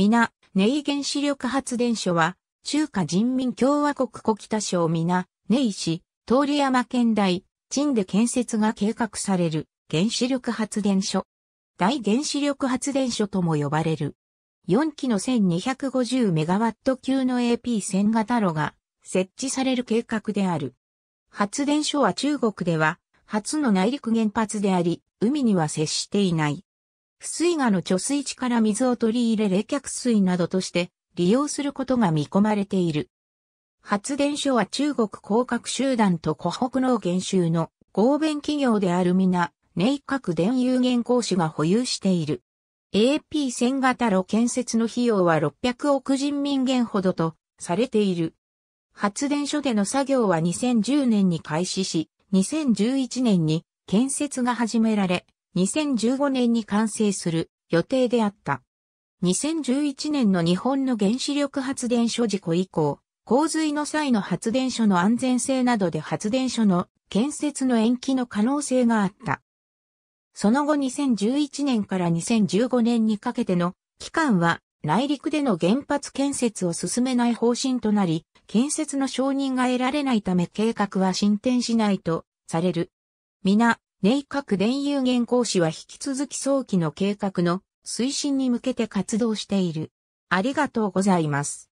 皆、ネイ原子力発電所は、中華人民共和国小北省皆、ネイ市、通山県大、鎮で建設が計画される原子力発電所。大原子力発電所とも呼ばれる。4基の 1250MW 級の AP1000 型炉が設置される計画である。発電所は中国では初の内陸原発であり、海には接していない。不水河の貯水池から水を取り入れ冷却水などとして利用することが見込まれている。発電所は中国広角集団と湖北農研修の合弁企業である皆、寧各電有限公司が保有している。AP 線型炉建設の費用は600億人民元ほどとされている。発電所での作業は2010年に開始し、2011年に建設が始められ、2015年に完成する予定であった。2011年の日本の原子力発電所事故以降、洪水の際の発電所の安全性などで発電所の建設の延期の可能性があった。その後2011年から2015年にかけての期間は内陸での原発建設を進めない方針となり、建設の承認が得られないため計画は進展しないとされる。皆、内閣電有限公司は引き続き早期の計画の推進に向けて活動している。ありがとうございます。